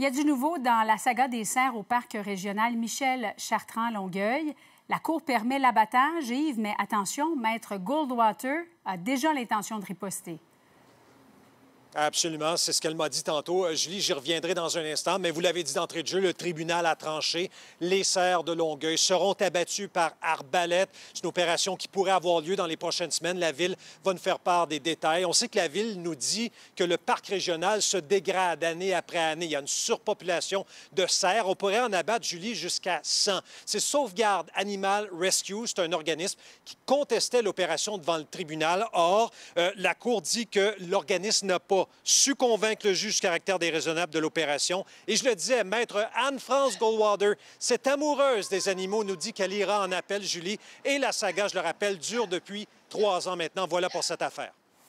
Il y a du nouveau dans la saga des serres au parc régional Michel Chartrand-Longueuil. La Cour permet l'abattage, Yves, mais attention, Maître Goldwater a déjà l'intention de riposter. Absolument, c'est ce qu'elle m'a dit tantôt. Euh, Julie, j'y reviendrai dans un instant, mais vous l'avez dit d'entrée de jeu, le tribunal a tranché. Les serres de Longueuil seront abattus par arbalète. C'est une opération qui pourrait avoir lieu dans les prochaines semaines. La Ville va nous faire part des détails. On sait que la Ville nous dit que le parc régional se dégrade année après année. Il y a une surpopulation de serres. On pourrait en abattre, Julie, jusqu'à 100. C'est Sauvegarde Animal Rescue, c'est un organisme qui contestait l'opération devant le tribunal. Or, euh, la Cour dit que l'organisme n'a pas su convaincre le juge du caractère déraisonnable de l'opération. Et je le disais, maître Anne-France Goldwater, cette amoureuse des animaux, nous dit qu'elle ira en appel, Julie. Et la saga, je le rappelle, dure depuis trois ans maintenant. Voilà pour cette affaire.